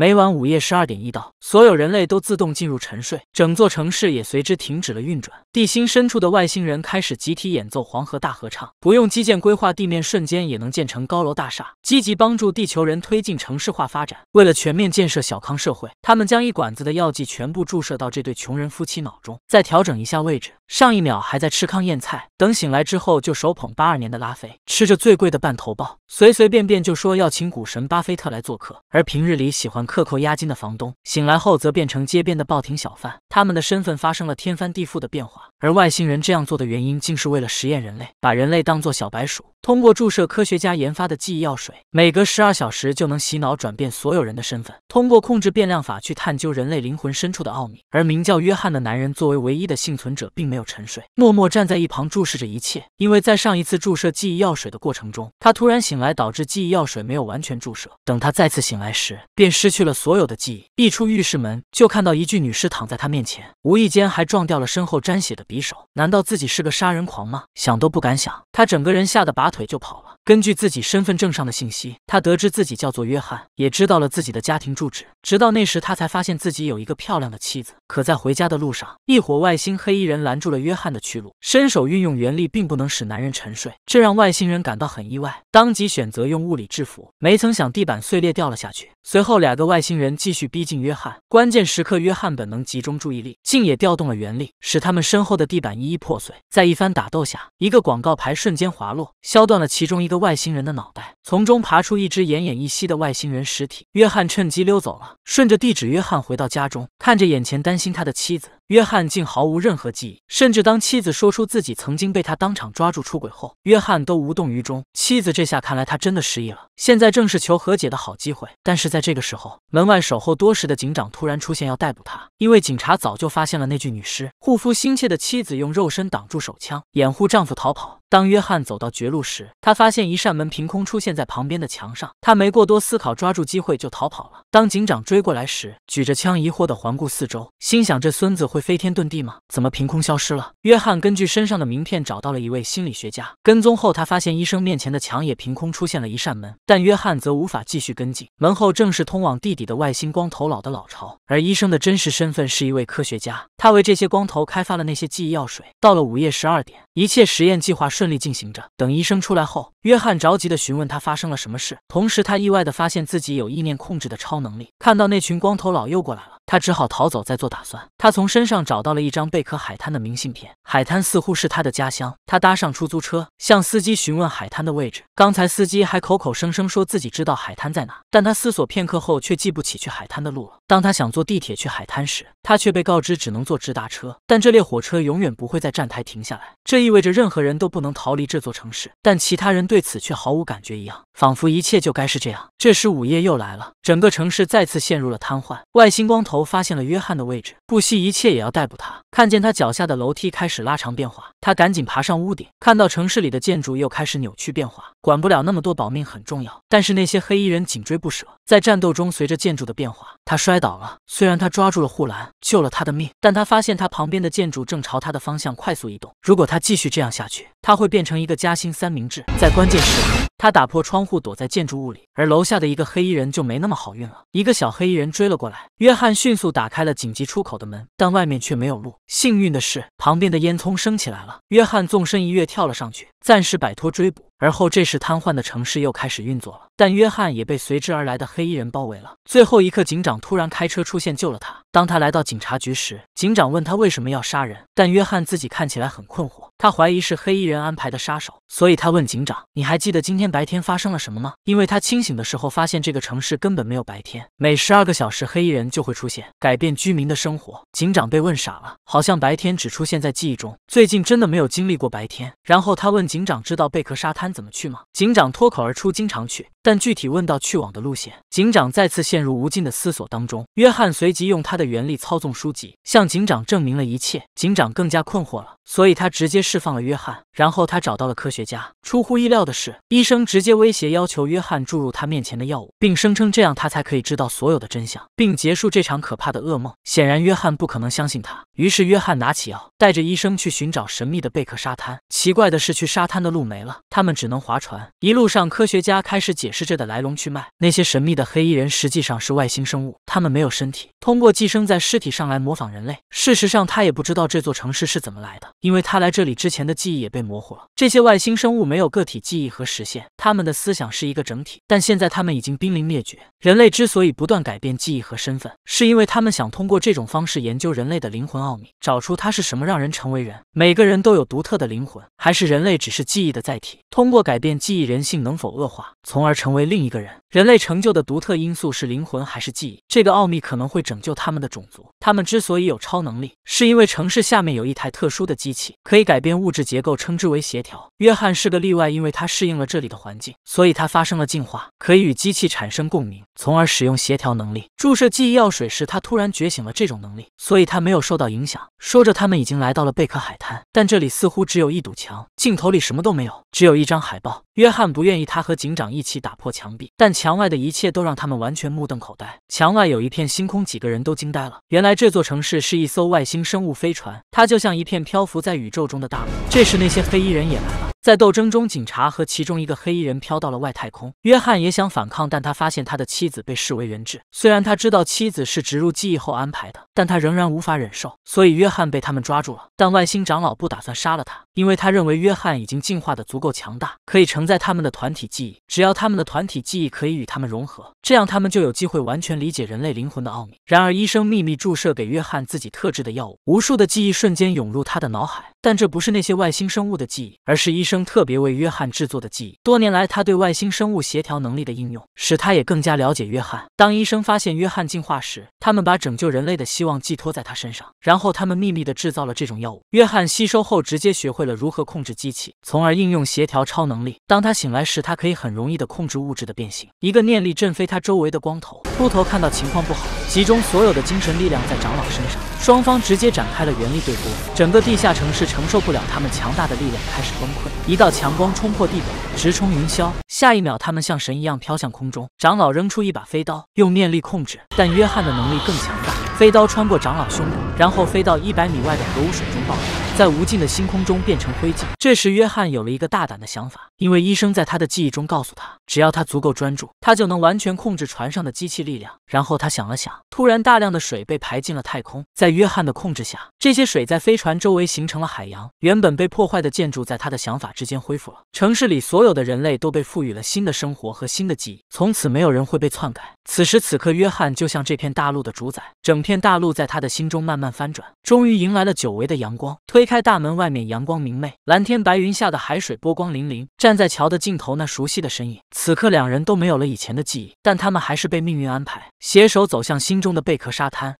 每晚午夜十二点一到，所有人类都自动进入沉睡，整座城市也随之停止了运转。地心深处的外星人开始集体演奏《黄河大合唱》，不用基建规划，地面瞬间也能建成高楼大厦，积极帮助地球人推进城市化发展。为了全面建设小康社会，他们将一管子的药剂全部注射到这对穷人夫妻脑中，再调整一下位置。上一秒还在吃糠咽菜，等醒来之后就手捧八二年的拉菲，吃着最贵的半头鲍，随随便便就说要请股神巴菲特来做客，而平日里喜欢。克扣押金的房东醒来后，则变成街边的报亭小贩，他们的身份发生了天翻地覆的变化。而外星人这样做的原因，竟是为了实验人类，把人类当做小白鼠。通过注射科学家研发的记忆药水，每隔十二小时就能洗脑转变所有人的身份。通过控制变量法去探究人类灵魂深处的奥秘。而名叫约翰的男人作为唯一的幸存者，并没有沉睡，默默站在一旁注视着一切。因为在上一次注射记忆药水的过程中，他突然醒来，导致记忆药水没有完全注射。等他再次醒来时，便失去了所有的记忆。一出浴室门，就看到一具女尸躺在他面前，无意间还撞掉了身后沾血的匕首。难道自己是个杀人狂吗？想都不敢想。他整个人吓得把。腿就跑了。根据自己身份证上的信息，他得知自己叫做约翰，也知道了自己的家庭住址。直到那时，他才发现自己有一个漂亮的妻子。可在回家的路上，一伙外星黑衣人拦住了约翰的去路，伸手运用原力，并不能使男人沉睡，这让外星人感到很意外，当即选择用物理制服。没曾想地板碎裂掉了下去，随后两个外星人继续逼近约翰。关键时刻，约翰本能集中注意力，竟也调动了原力，使他们身后的地板一一破碎。在一番打斗下，一个广告牌瞬间滑落，削断了其中一。个外星人的脑袋从中爬出一只奄奄一息的外星人尸体，约翰趁机溜走了。顺着地址，约翰回到家中，看着眼前担心他的妻子。约翰竟毫无任何记忆，甚至当妻子说出自己曾经被他当场抓住出轨后，约翰都无动于衷。妻子这下看来他真的失忆了，现在正是求和解的好机会。但是在这个时候，门外守候多时的警长突然出现，要逮捕他，因为警察早就发现了那具女尸。护肤心切的妻子用肉身挡住手枪，掩护丈夫逃跑。当约翰走到绝路时，他发现一扇门凭空出现在旁边的墙上，他没过多思考，抓住机会就逃跑了。当警长追过来时，举着枪疑惑的环顾四周，心想这孙子会。飞天遁地吗？怎么凭空消失了？约翰根据身上的名片找到了一位心理学家，跟踪后他发现医生面前的墙也凭空出现了一扇门，但约翰则无法继续跟进。门后正是通往地底的外星光头佬的老巢，而医生的真实身份是一位科学家，他为这些光头开发了那些记忆药水。到了午夜十二点，一切实验计划顺利进行着。等医生出来后，约翰着急的询问他发生了什么事，同时他意外的发现自己有意念控制的超能力。看到那群光头佬又过来了。他只好逃走，再做打算。他从身上找到了一张贝壳海滩的明信片，海滩似乎是他的家乡。他搭上出租车，向司机询问海滩的位置。刚才司机还口口声声说自己知道海滩在哪，但他思索片刻后，却记不起去海滩的路了。当他想坐地铁去海滩时，他却被告知只能坐直达车。但这列火车永远不会在站台停下来，这意味着任何人都不能逃离这座城市。但其他人对此却毫无感觉一样，仿佛一切就该是这样。这时午夜又来了，整个城市再次陷入了瘫痪。外星光头发现了约翰的位置，不惜一切也要逮捕他。看见他脚下的楼梯开始拉长变化，他赶紧爬上屋顶，看到城市里的建筑又开始扭曲变化。管不了那么多，保命很重要。但是那些黑衣人紧追不舍，在战斗中，随着建筑的变化，他摔。倒了。虽然他抓住了护栏，救了他的命，但他发现他旁边的建筑正朝他的方向快速移动。如果他继续这样下去，他会变成一个夹心三明治。在关键时刻，他打破窗户，躲在建筑物里，而楼下的一个黑衣人就没那么好运了。一个小黑衣人追了过来，约翰迅速打开了紧急出口的门，但外面却没有路。幸运的是，旁边的烟囱升起来了，约翰纵身一跃跳了上去，暂时摆脱追捕。而后，这时瘫痪的城市又开始运作了，但约翰也被随之而来的黑衣人包围了。最后一刻，警长突然开车出现，救了他。当他来到警察局时，警长问他为什么要杀人，但约翰自己看起来很困惑。他怀疑是黑衣人安排的杀手，所以他问警长：“你还记得今天白天发生了什么吗？”因为他清醒的时候发现这个城市根本没有白天，每十二个小时黑衣人就会出现，改变居民的生活。警长被问傻了，好像白天只出现在记忆中，最近真的没有经历过白天。然后他问警长：“知道贝壳沙滩怎么去吗？”警长脱口而出：“经常去。”但具体问到去往的路线，警长再次陷入无尽的思索当中。约翰随即用他。的原力操纵书籍，向警长证明了一切。警长更加困惑了，所以他直接释放了约翰。然后他找到了科学家。出乎意料的是，医生直接威胁，要求约翰注入他面前的药物，并声称这样他才可以知道所有的真相，并结束这场可怕的噩梦。显然，约翰不可能相信他。于是，约翰拿起药，带着医生去寻找神秘的贝克沙滩。奇怪的是，去沙滩的路没了，他们只能划船。一路上，科学家开始解释这的来龙去脉。那些神秘的黑衣人实际上是外星生物，他们没有身体，通过技。生在尸体上来模仿人类。事实上，他也不知道这座城市是怎么来的，因为他来这里之前的记忆也被模糊了。这些外星生物没有个体记忆和实现，他们的思想是一个整体。但现在他们已经濒临灭绝。人类之所以不断改变记忆和身份，是因为他们想通过这种方式研究人类的灵魂奥秘，找出它是什么让人成为人。每个人都有独特的灵魂，还是人类只是记忆的载体？通过改变记忆，人性能否恶化，从而成为另一个人？人类成就的独特因素是灵魂还是记忆？这个奥秘可能会拯救他们。的种族，他们之所以有超能力，是因为城市下面有一台特殊的机器，可以改变物质结构，称之为协调。约翰是个例外，因为他适应了这里的环境，所以他发生了进化，可以与机器产生共鸣，从而使用协调能力。注射记忆药水时，他突然觉醒了这种能力，所以他没有受到影响。说着，他们已经来到了贝壳海滩，但这里似乎只有一堵墙，镜头里什么都没有，只有一张海报。约翰不愿意他和警长一起打破墙壁，但墙外的一切都让他们完全目瞪口呆。墙外有一片星空，几个人都惊呆了。原来这座城市是一艘外星生物飞船，它就像一片漂浮在宇宙中的大陆。这时，那些黑衣人也来了。在斗争中，警察和其中一个黑衣人飘到了外太空。约翰也想反抗，但他发现他的妻子被视为人质。虽然他知道妻子是植入记忆后安排的，但他仍然无法忍受。所以约翰被他们抓住了。但外星长老不打算杀了他，因为他认为约翰已经进化的足够强大，可以承载他们的团体记忆。只要他们的团体记忆可以与他们融合，这样他们就有机会完全理解人类灵魂的奥秘。然而，医生秘密注射给约翰自己特制的药物，无数的记忆瞬间涌入他的脑海。但这不是那些外星生物的记忆，而是医生。生特别为约翰制作的记忆，多年来他对外星生物协调能力的应用，使他也更加了解约翰。当医生发现约翰进化时，他们把拯救人类的希望寄托在他身上。然后他们秘密的制造了这种药物。约翰吸收后，直接学会了如何控制机器，从而应用协调超能力。当他醒来时，他可以很容易的控制物质的变形。一个念力震飞他周围的光头秃头，看到情况不好，集中所有的精神力量在长老身上，双方直接展开了原力对波。整个地下城市承受不了他们强大的力量，开始崩溃。一道强光冲破地表，直冲云霄。下一秒，他们像神一样飘向空中。长老扔出一把飞刀，用念力控制，但约翰的能力更强大，飞刀穿过长老胸口。然后飞到一百米外的核污水中爆炸，在无尽的星空中变成灰烬。这时，约翰有了一个大胆的想法，因为医生在他的记忆中告诉他，只要他足够专注，他就能完全控制船上的机器力量。然后他想了想，突然大量的水被排进了太空。在约翰的控制下，这些水在飞船周围形成了海洋。原本被破坏的建筑在他的想法之间恢复了。城市里所有的人类都被赋予了新的生活和新的记忆，从此没有人会被篡改。此时此刻，约翰就像这片大陆的主宰，整片大陆在他的心中慢慢。翻转，终于迎来了久违的阳光。推开大门，外面阳光明媚，蓝天白云下的海水波光粼粼。站在桥的尽头，那熟悉的身影。此刻，两人都没有了以前的记忆，但他们还是被命运安排，携手走向心中的贝壳沙滩。